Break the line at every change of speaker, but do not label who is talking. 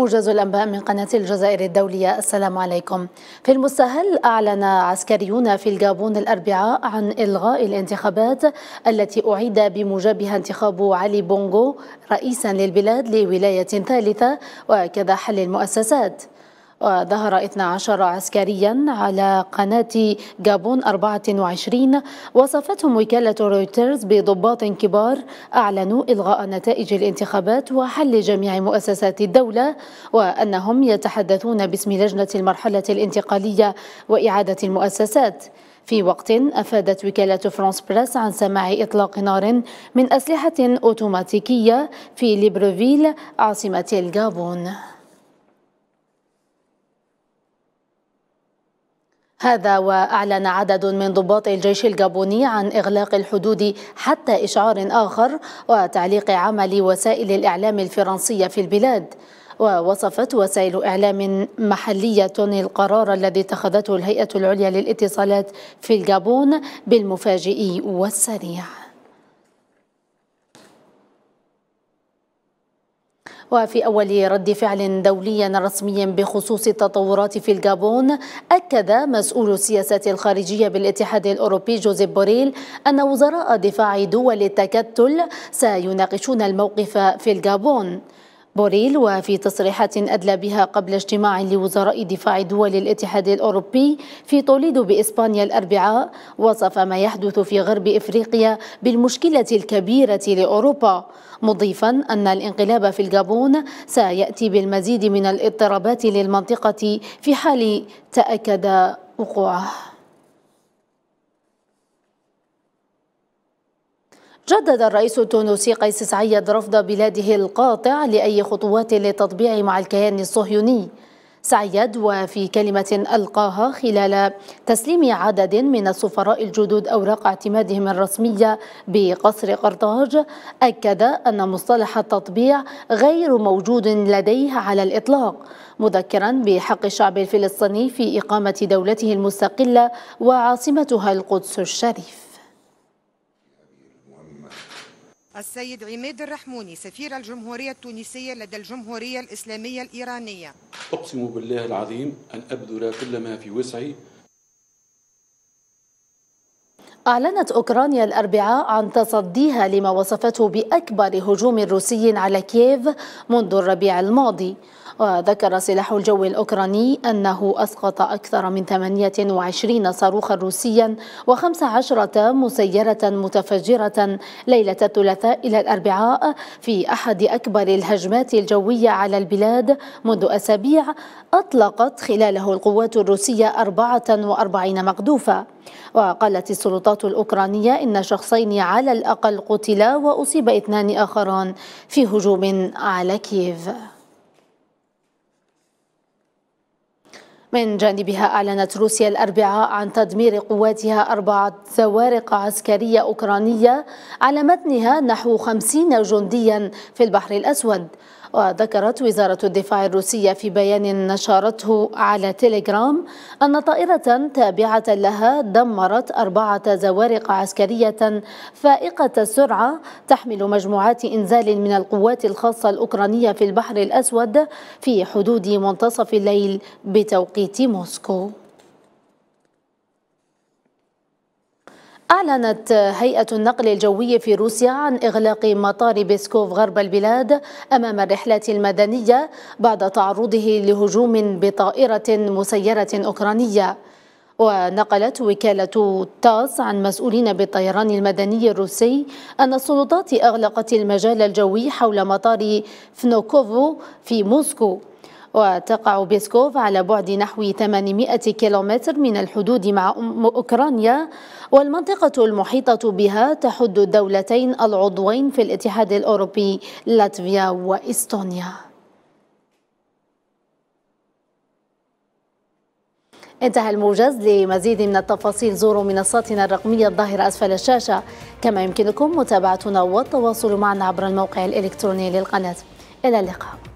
موجز الأنباء من قناة الجزائر الدولية السلام عليكم في المستهل أعلن عسكريون في الجابون الأربعاء عن إلغاء الانتخابات التي أعيد بموجبها انتخاب علي بونغو رئيسا للبلاد لولاية ثالثة وكذا حل المؤسسات وظهر 12 عسكريا على قناة جابون 24 وصفتهم وكالة رويترز بضباط كبار أعلنوا إلغاء نتائج الانتخابات وحل جميع مؤسسات الدولة وأنهم يتحدثون باسم لجنة المرحلة الانتقالية وإعادة المؤسسات في وقت أفادت وكالة فرانس بريس عن سماع إطلاق نار من أسلحة أوتوماتيكية في ليبروفيل عاصمة الجابون هذا وأعلن عدد من ضباط الجيش الجابوني عن إغلاق الحدود حتى إشعار آخر وتعليق عمل وسائل الإعلام الفرنسية في البلاد ووصفت وسائل إعلام محلية القرار الذي اتخذته الهيئة العليا للاتصالات في الجابون بالمفاجئ والسريع وفي أول رد فعل دولي رسمي بخصوص التطورات في الجابون أكد مسؤول السياسات الخارجية بالاتحاد الأوروبي جوزيف بوريل أن وزراء دفاع دول التكتل سيناقشون الموقف في الجابون بوريل وفي تصريحات أدلى بها قبل اجتماع لوزراء دفاع دول الاتحاد الأوروبي في طوليدو بإسبانيا الأربعاء وصف ما يحدث في غرب إفريقيا بالمشكلة الكبيرة لأوروبا مضيفا أن الانقلاب في الجابون سيأتي بالمزيد من الاضطرابات للمنطقة في حال تأكد وقوعه جدد الرئيس التونسي قيس سعيد رفض بلاده القاطع لأي خطوات للتطبيع مع الكيان الصهيوني سعيد وفي كلمة ألقاها خلال تسليم عدد من السفراء الجدد أوراق اعتمادهم الرسمية بقصر قرطاج أكد أن مصطلح التطبيع غير موجود لديه على الإطلاق مذكرا بحق الشعب الفلسطيني في إقامة دولته المستقلة وعاصمتها القدس الشريف السيد عماد الرحموني سفير الجمهورية التونسية لدى الجمهورية الإسلامية الإيرانية أقسم بالله العظيم أن أبذل كل ما في وسعي أعلنت أوكرانيا الأربعاء عن تصديها لما وصفته بأكبر هجوم روسي على كييف منذ الربيع الماضي وذكر سلاح الجو الأوكراني أنه أسقط أكثر من 28 صاروخا روسيا و15 مسيرة متفجرة ليلة الثلاثاء إلى الأربعاء في أحد أكبر الهجمات الجوية على البلاد منذ أسابيع أطلقت خلاله القوات الروسية 44 مقذوفة وقالت السلطات الأوكرانية إن شخصين على الأقل قتلا وأصيب اثنان آخران في هجوم على كييف من جانبها أعلنت روسيا الأربعاء عن تدمير قواتها أربعة زوارق عسكرية أوكرانية على متنها نحو خمسين جنديا في البحر الأسود وذكرت وزارة الدفاع الروسية في بيان نشرته على تيليجرام أن طائرة تابعة لها دمرت أربعة زوارق عسكرية فائقة السرعة تحمل مجموعات إنزال من القوات الخاصة الأوكرانية في البحر الأسود في حدود منتصف الليل بتوقيت موسكو أعلنت هيئة النقل الجوي في روسيا عن إغلاق مطار بيسكوف غرب البلاد أمام الرحلات المدنية بعد تعرضه لهجوم بطائرة مسيرة أوكرانية ونقلت وكالة تاس عن مسؤولين بالطيران المدني الروسي أن السلطات أغلقت المجال الجوي حول مطار فنوكوفو في موسكو وتقع بيسكوف على بعد نحو 800 كيلومتر من الحدود مع أوكرانيا والمنطقة المحيطة بها تحد الدولتين العضوين في الاتحاد الأوروبي لاتفيا وإستونيا انتهى الموجز لمزيد من التفاصيل زوروا منصاتنا الرقمية الظاهرة أسفل الشاشة كما يمكنكم متابعتنا والتواصل معنا عبر الموقع الإلكتروني للقناة إلى اللقاء